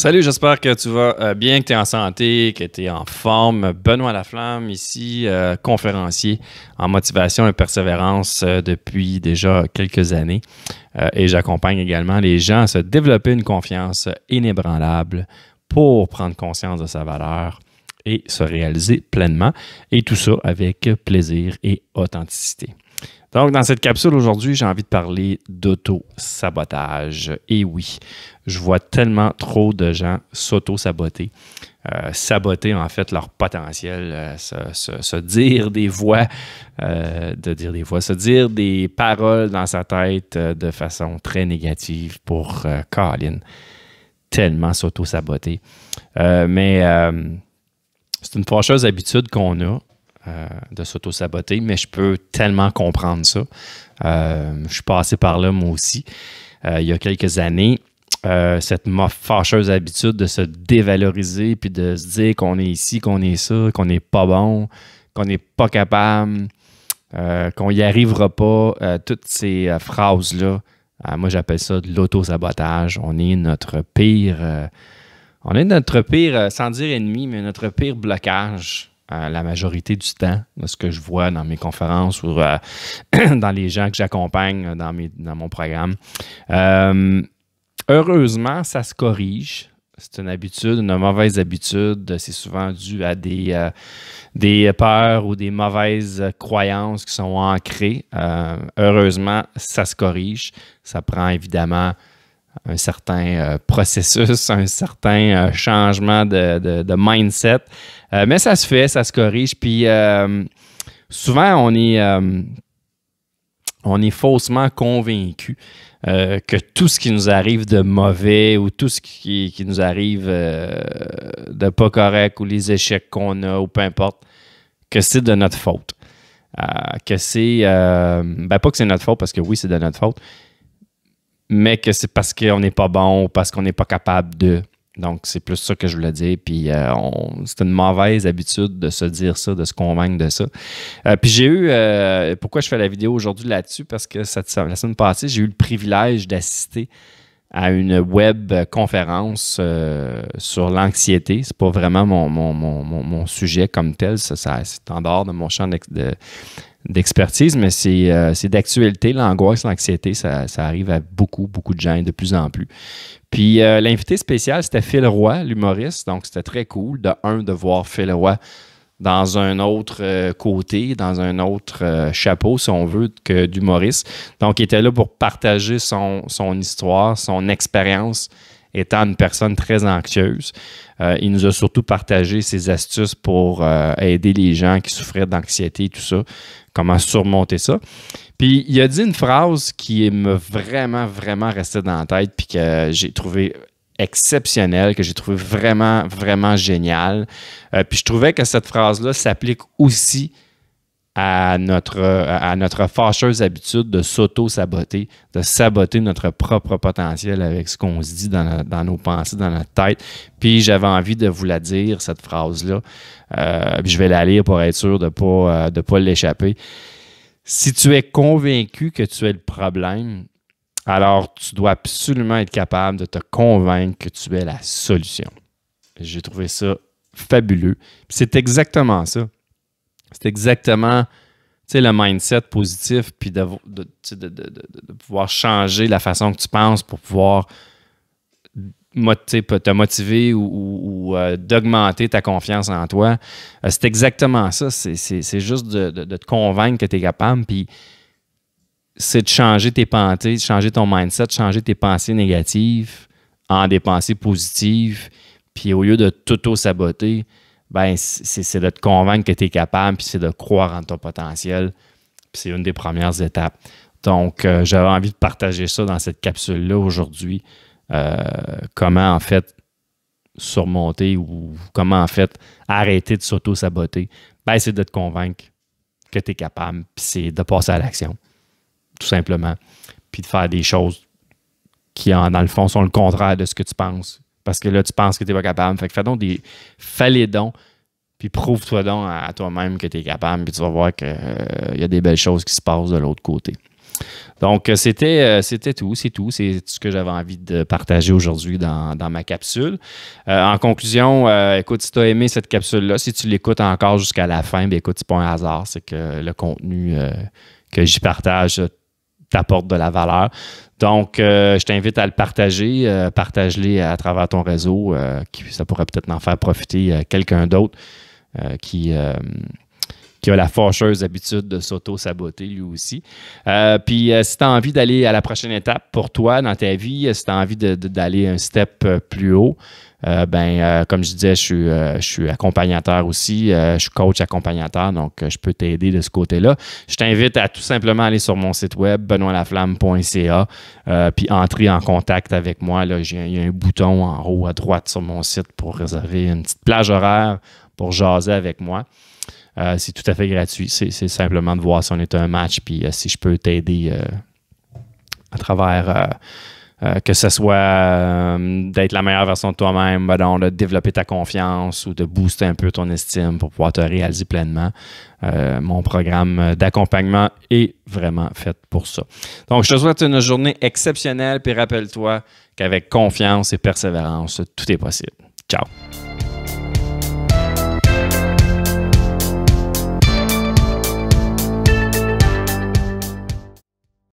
Salut, j'espère que tu vas euh, bien, que tu es en santé, que tu es en forme. Benoît Laflamme ici, euh, conférencier en motivation et persévérance euh, depuis déjà quelques années. et j'accompagne également les gens à se développer une confiance inébranlable pour prendre conscience de sa valeur et se réaliser pleinement. Et tout ça avec plaisir et authenticité. Donc, dans cette capsule aujourd'hui, j'ai envie de parler d'auto-sabotage. Et oui, je vois tellement trop de gens s'auto-saboter, euh, saboter en fait leur potentiel, euh, se, dire des voix, euh, de dire des voix, se dire des paroles dans sa tête de façon très négative pour Colin. Tellement s'auto-saboter. mais c'est une fâcheuse habitude qu'on a euh, de s'auto-saboter, mais je peux tellement comprendre ça. Euh, je suis passé par là moi aussi. Euh, il y a quelques années, cette fâcheuse habitude de se dévaloriser puis de se dire qu'on est ici, qu'on est ça, qu'on n'est pas bon, qu'on n'est pas capable, qu'on n'y arrivera pas, toutes ces phrases-là, moi j'appelle ça de l'auto-sabotage. On est notre pire. On est notre pire, sans dire ennemi, mais notre pire blocage la majorité du temps, ce que je vois dans mes conférences ou euh, dans les gens que j'accompagne euh, dans, dans mon programme. Euh, heureusement, ça se corrige. C'est une habitude, une mauvaise habitude. C'est souvent dû à des, des peurs ou des mauvaises croyances qui sont ancrées. heureusement, ça se corrige. Ça prend évidemment un certain euh, processus, un certain euh, changement de, mindset. Euh, mais ça se fait, ça se corrige. Puis souvent, on est, on est faussement convaincu que tout ce qui nous arrive de mauvais ou tout ce qui, qui nous arrive de pas correct ou les échecs qu'on a ou peu importe, que c'est de notre faute. que c'est. ben, pas que c'est notre faute parce que oui, c'est de notre faute mais que c'est parce qu'on n'est pas bon ou parce qu'on n'est pas capable de. Donc, c'est plus ça que je voulais dire. Puis, euh, c'est une mauvaise habitude de se dire ça, de se convaincre de ça. Euh, puis, j'ai eu, euh, pourquoi je fais la vidéo aujourd'hui là-dessus? Parce que la semaine passée, j'ai eu le privilège d'assister à une web conférence sur l'anxiété. C'est pas vraiment mon, mon, sujet comme tel. Ça, c'est en dehors de mon champ de, d'expertise, mais euh, c'est, d'actualité. L'angoisse, l'anxiété, ça, ça, arrive à beaucoup, beaucoup de gens de plus en plus. Puis euh, l'invité spécial, c'était Phil Roy, l'humoriste. Donc, c'était très cool, de un, de voir Phil Roy dans un autre euh, côté, dans un autre chapeau, si on veut, que d'humoriste. Donc, il était là pour partager son, son histoire, son expérience étant une personne très anxieuse. Euh, il nous a surtout partagé ses astuces pour euh, aider les gens qui souffraient d'anxiété et tout ça, comment surmonter ça. Puis il a dit une phrase qui m'a vraiment, vraiment resté dans la tête, puis que j'ai trouvé exceptionnelle, que j'ai trouvé vraiment, vraiment géniale. Euh, puis je trouvais que cette phrase-là s'applique aussi à notre, à notre fâcheuse habitude de s'auto-saboter, de saboter notre propre potentiel avec ce qu'on se dit dans, nos pensées, dans notre tête. Puis j'avais envie de vous la dire, cette phrase-là. Euh, je vais la lire pour être sûr de ne pas, euh, de pas l'échapper. Si tu es convaincu que tu es le problème, alors tu dois absolument être capable de te convaincre que tu es la solution. J'ai trouvé ça fabuleux. C'est exactement ça c'est exactement le mindset positif, puis de, pouvoir changer la façon que tu penses pour pouvoir te motiver ou, euh, d'augmenter ta confiance en toi. Euh, c'est exactement ça. C'est juste de, te convaincre que tu es capable, puis c'est de changer tes pensées, changer ton mindset, de changer tes pensées négatives en des pensées positives, puis au lieu de tout tout saboter ben c'est de te convaincre que tu es capable, puis c'est de croire en ton potentiel. c'est une des premières étapes. Donc, euh, j'avais envie de partager ça dans cette capsule-là aujourd'hui. Euh, comment, en fait, surmonter ou comment, en fait, arrêter de s'auto-saboter? Ben, c'est de te convaincre que tu es capable, puis c'est de passer à l'action, tout simplement. Puis de faire des choses qui, en, dans le fond, sont le contraire de ce que tu penses parce que là, tu penses que tu n'es pas capable. Fait que fais donc des. Fais dons. Puis prouve-toi donc à, toi-même que tu es capable. Puis tu vas voir qu'il euh, y a des belles choses qui se passent de l'autre côté. Donc, euh, c'était, euh, c'était tout, c'est tout. C'est ce que j'avais envie de partager aujourd'hui dans, ma capsule. en conclusion, écoute, si tu as aimé cette capsule-là, si tu l'écoutes encore jusqu'à la fin, bien, écoute, c'est pas un hasard, c'est que le contenu que j'y partage t'apporte de la valeur. Donc, euh, je t'invite à le partager. Euh, partage-les à travers ton réseau. Euh, qui, ça pourrait peut-être en faire profiter quelqu'un d'autre qui, qui a la fâcheuse habitude de s'auto-saboter lui aussi. Euh, puis euh, si tu as envie d'aller à la prochaine étape pour toi dans ta vie, si tu as envie d'aller un step euh, plus haut, ben, comme je disais, je suis, accompagnateur aussi, je suis coach accompagnateur, donc je peux t'aider de ce côté-là. Je t'invite à tout simplement aller sur mon site web, benoîtlaflamme.ca, puis entrer en contact avec moi. Là, il y a un bouton en haut à droite sur mon site pour réserver une petite plage horaire pour jaser avec moi. Euh, c'est tout à fait gratuit. C'est, simplement de voir si on est un match, puis euh, si je peux t'aider euh, à travers que ce soit d'être la meilleure version de toi-même, ben de développer ta confiance ou de booster un peu ton estime pour pouvoir te réaliser pleinement. mon programme d'accompagnement est vraiment fait pour ça. Donc, je te souhaite une journée exceptionnelle, puis rappelle-toi qu'avec confiance et persévérance, tout est possible. Ciao!